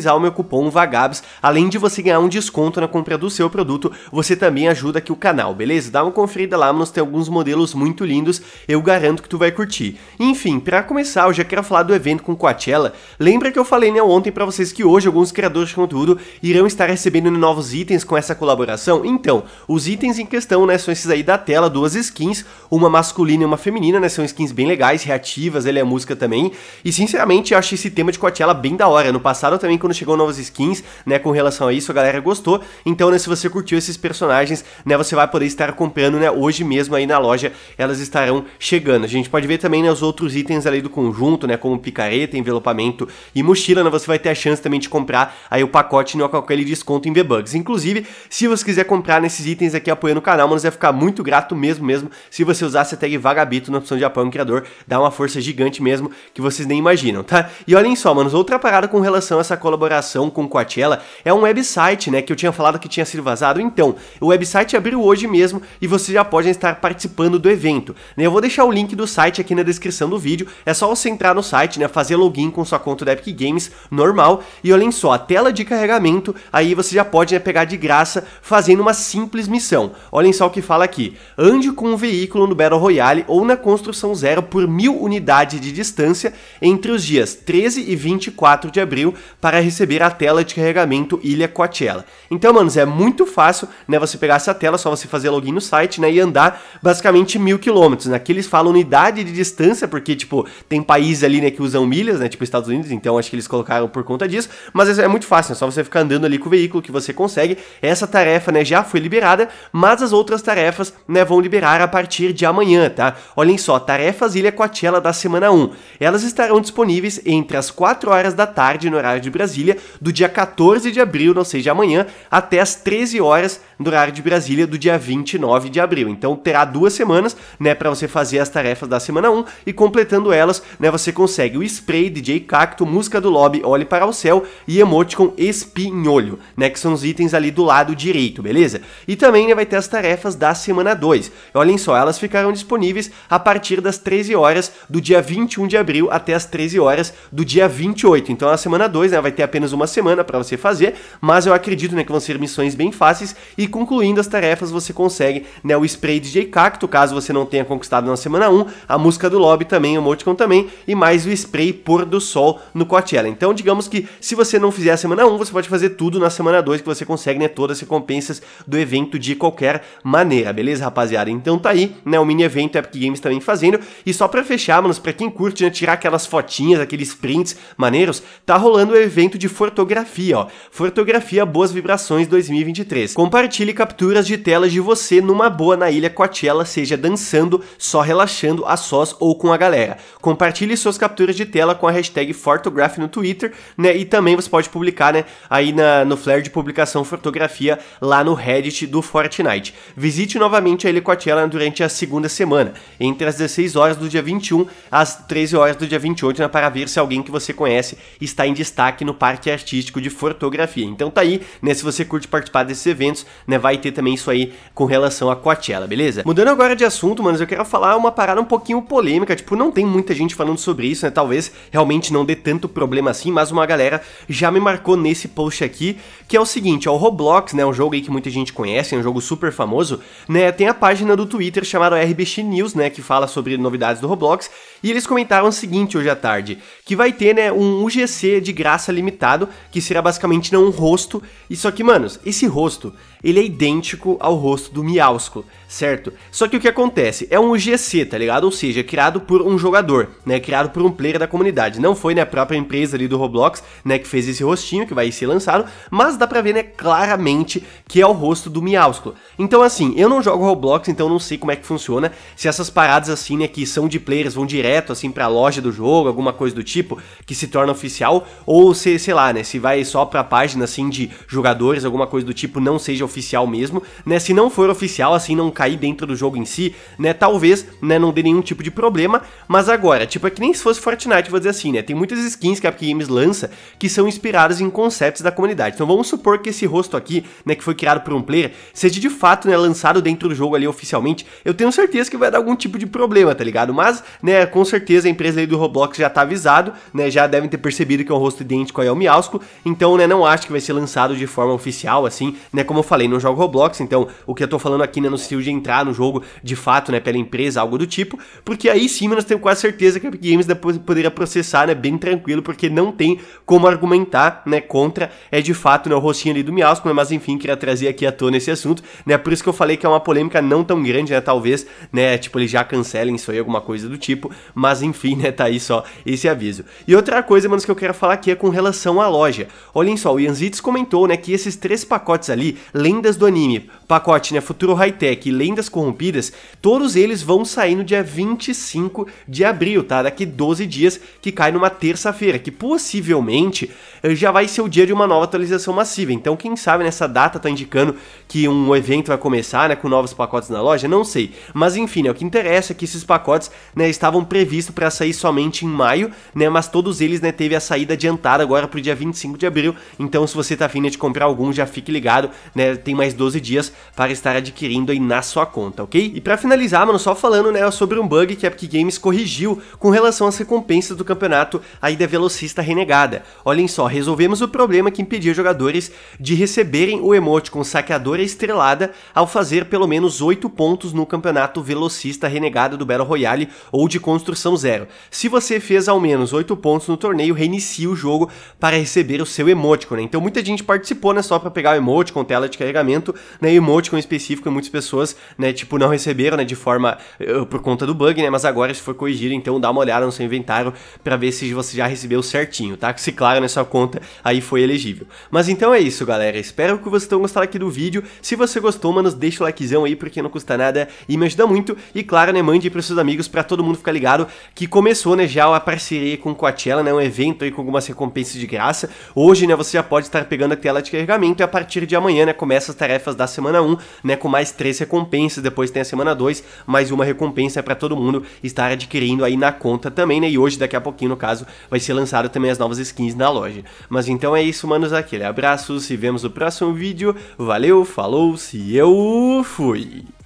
utilizar o meu cupom VAGABS. Além de você ganhar um desconto na compra do seu produto, você também ajuda aqui o canal, beleza? Dá uma conferida lá, mas tem alguns modelos muito lindos, eu garanto que tu vai curtir. Enfim, para começar, eu já quero falar do evento com Coachella. Lembra que eu falei né, ontem para vocês que hoje alguns criadores de conteúdo irão estar recebendo novos itens com essa colaboração? Então, os itens em questão né, são esses aí da tela, duas skins, uma masculina e uma feminina, né? São skins bem legais, reativas, ele é música também. E sinceramente, eu acho esse tema de Coachella bem da hora. No passado também, quando quando chegou novas skins, né, com relação a isso, a galera gostou. Então, né, se você curtiu esses personagens, né, você vai poder estar comprando, né, hoje mesmo aí na loja, elas estarão chegando. A gente pode ver também, né, os outros itens ali do conjunto, né, como picareta, envelopamento e mochila, né, você vai ter a chance também de comprar aí o pacote né, com aquele desconto em v bugs Inclusive, se você quiser comprar nesses itens aqui apoiando o canal, mano, você vai ficar muito grato mesmo, mesmo, se você usasse a tag Vagabito na opção de apoio ao criador, dá uma força gigante mesmo que vocês nem imaginam, tá? E olhem só, manos, outra parada com relação a essa colaboração colaboração com Coachella, é um website, né, que eu tinha falado que tinha sido vazado. Então, o website abriu hoje mesmo e vocês já podem estar participando do evento. Né. Eu vou deixar o link do site aqui na descrição do vídeo. É só você entrar no site, né, fazer login com sua conta da Epic Games normal e olhem só, a tela de carregamento, aí você já pode né, pegar de graça fazendo uma simples missão. Olhem só o que fala aqui. Ande com um veículo no Battle Royale ou na construção zero por mil unidades de distância entre os dias 13 e 24 de abril para receber a tela de carregamento Ilha Coachella. Então, manos, é muito fácil, né, você pegar essa tela, só você fazer login no site, né, e andar basicamente mil quilômetros, né, aqui eles falam unidade de distância, porque, tipo, tem países ali, né, que usam milhas, né, tipo Estados Unidos, então acho que eles colocaram por conta disso, mas é, é muito fácil, né, só você ficar andando ali com o veículo que você consegue, essa tarefa, né, já foi liberada, mas as outras tarefas, né, vão liberar a partir de amanhã, tá? Olhem só, tarefas Ilha Coachella da semana 1, elas estarão disponíveis entre as 4 horas da tarde no horário de Brasília, Brasília do dia 14 de abril, ou seja, amanhã, até às 13 horas no horário de Brasília do dia 29 de abril. Então terá duas semanas, né, para você fazer as tarefas da semana 1 e completando elas, né, você consegue o spray DJ Cacto, música do lobby, olhe para o céu e emoticon espinholho, né, que são os itens ali do lado direito, beleza? E também né, vai ter as tarefas da semana 2. Olhem só, elas ficarão disponíveis a partir das 13 horas do dia 21 de abril até as 13 horas do dia 28. Então a semana 2, né, vai ter apenas uma semana para você fazer, mas eu acredito, né, que vão ser missões bem fáceis e concluindo as tarefas, você consegue né, o spray DJ Cacto, caso você não tenha conquistado na semana 1, a música do Lobby também, o Moticon também, e mais o spray Pôr do Sol no Coachella. Então, digamos que se você não fizer a semana 1, você pode fazer tudo na semana 2, que você consegue né, todas as recompensas do evento de qualquer maneira, beleza, rapaziada? Então tá aí, né, o mini evento Epic Games também fazendo. E só pra fechar, manos, pra quem curte, né, tirar aquelas fotinhas, aqueles prints maneiros, tá rolando o um evento de fotografia, ó. Fotografia Boas Vibrações 2023. Compartilhe compartilhe capturas de telas de você numa boa na Ilha Coachella, seja dançando, só relaxando, a sós ou com a galera. Compartilhe suas capturas de tela com a hashtag Photograph no Twitter, né? E também você pode publicar, né, aí na, no flare de publicação fotografia lá no Reddit do Fortnite. Visite novamente a Ilha Coachella durante a segunda semana, entre as 16 horas do dia 21 às 13 horas do dia 28, né, para ver se alguém que você conhece está em destaque no Parque Artístico de Fotografia. Então tá aí, né, se você curte participar desses eventos, né, vai ter também isso aí com relação a Coachella, beleza? Mudando agora de assunto, manos, eu quero falar uma parada um pouquinho polêmica, tipo, não tem muita gente falando sobre isso, né, talvez realmente não dê tanto problema assim, mas uma galera já me marcou nesse post aqui, que é o seguinte, ó, o Roblox, né, um jogo aí que muita gente conhece, é um jogo super famoso, né, tem a página do Twitter chamada RBX News, né, que fala sobre novidades do Roblox, e eles comentaram o seguinte hoje à tarde, que vai ter, né, um UGC de graça limitado, que será basicamente, não né, um rosto, e só que, manos, esse rosto, ele é idêntico ao rosto do Miausco, certo? Só que o que acontece? É um UGC, tá ligado? Ou seja, criado por um jogador, né? Criado por um player da comunidade. Não foi, né, a própria empresa ali do Roblox, né, que fez esse rostinho que vai ser lançado, mas dá pra ver, né, claramente que é o rosto do Miausco. Então, assim, eu não jogo Roblox, então não sei como é que funciona, se essas paradas assim, né, que são de players, vão direto, assim, pra loja do jogo, alguma coisa do tipo, que se torna oficial, ou se, sei lá, né, se vai só pra página, assim, de jogadores, alguma coisa do tipo, não seja oficial oficial mesmo, né? Se não for oficial, assim, não cair dentro do jogo em si, né? Talvez, né, não dê nenhum tipo de problema, mas agora, tipo, é que nem se fosse Fortnite, vou dizer assim, né? Tem muitas skins que a Epic Games lança que são inspiradas em conceitos da comunidade. Então vamos supor que esse rosto aqui, né, que foi criado por um player, seja de fato, né, lançado dentro do jogo ali oficialmente, eu tenho certeza que vai dar algum tipo de problema, tá ligado? Mas, né, com certeza a empresa aí do Roblox já tá avisado, né, já devem ter percebido que é um rosto idêntico aí ao Miausco, então, né, não acho que vai ser lançado de forma oficial, assim, né, como eu falei, não joga Roblox, então o que eu tô falando aqui é no sentido de entrar no jogo de fato, né, pela empresa, algo do tipo, porque aí sim nós temos quase certeza que a Epic Games poderia processar, né, bem tranquilo, porque não tem como argumentar, né, contra, é de fato, né, o rostinho ali do Miasco, né, mas enfim, queria trazer aqui à tona esse assunto, né, por isso que eu falei que é uma polêmica não tão grande, né, talvez, né, tipo, eles já cancelem isso aí, alguma coisa do tipo, mas enfim, né, tá aí só esse aviso. E outra coisa, mano, que eu quero falar aqui é com relação à loja. Olhem só, o Yanzites comentou, né, que esses três pacotes ali, lembram Lendas do Anime, pacote né, Futuro High Tech e Lendas Corrompidas, todos eles vão sair no dia 25 de abril, tá? Daqui 12 dias, que cai numa terça-feira, que possivelmente eh, já vai ser o dia de uma nova atualização massiva. Então, quem sabe nessa data tá indicando que um evento vai começar, né, com novos pacotes na loja, não sei. Mas enfim, né, o que interessa é que esses pacotes, né, estavam previstos para sair somente em maio, né, mas todos eles, né, teve a saída adiantada agora pro dia 25 de abril. Então, se você tá afim né, de comprar algum, já fique ligado, né? Tem tem mais 12 dias para estar adquirindo aí na sua conta, ok? E para finalizar, mano, só falando, né, sobre um bug que a Epic Games corrigiu com relação às recompensas do campeonato aí da Velocista Renegada. Olhem só, resolvemos o problema que impedia jogadores de receberem o emote com saqueadora estrelada ao fazer pelo menos 8 pontos no campeonato Velocista Renegada do Battle Royale ou de Construção Zero. Se você fez ao menos 8 pontos no torneio, reinicie o jogo para receber o seu emoticon, né? Então muita gente participou, né, só para pegar o com tela de carregamento, pagamento, né, emoticon específico e muitas pessoas, né, tipo, não receberam, né, de forma, eh, por conta do bug, né, mas agora se for corrigido, então dá uma olhada no seu inventário para ver se você já recebeu certinho, tá? Se claro, na sua conta aí foi elegível. Mas então é isso, galera, espero que vocês tenham gostado aqui do vídeo, se você gostou, mano, deixa o likezão aí, porque não custa nada e me ajuda muito, e claro, né, mande aí pros seus amigos para todo mundo ficar ligado que começou, né, já a parceria com Coachella, né, um evento aí com algumas recompensas de graça, hoje, né, você já pode estar pegando a tela de carregamento e a partir de amanhã, né, começa essas tarefas da semana 1, né, com mais três recompensas, depois tem a semana 2, mais uma recompensa para todo mundo estar adquirindo aí na conta também, né? E hoje daqui a pouquinho, no caso, vai ser lançado também as novas skins na loja. Mas então é isso, manos, aquele abraço, se vemos no próximo vídeo. Valeu, falou, se eu fui.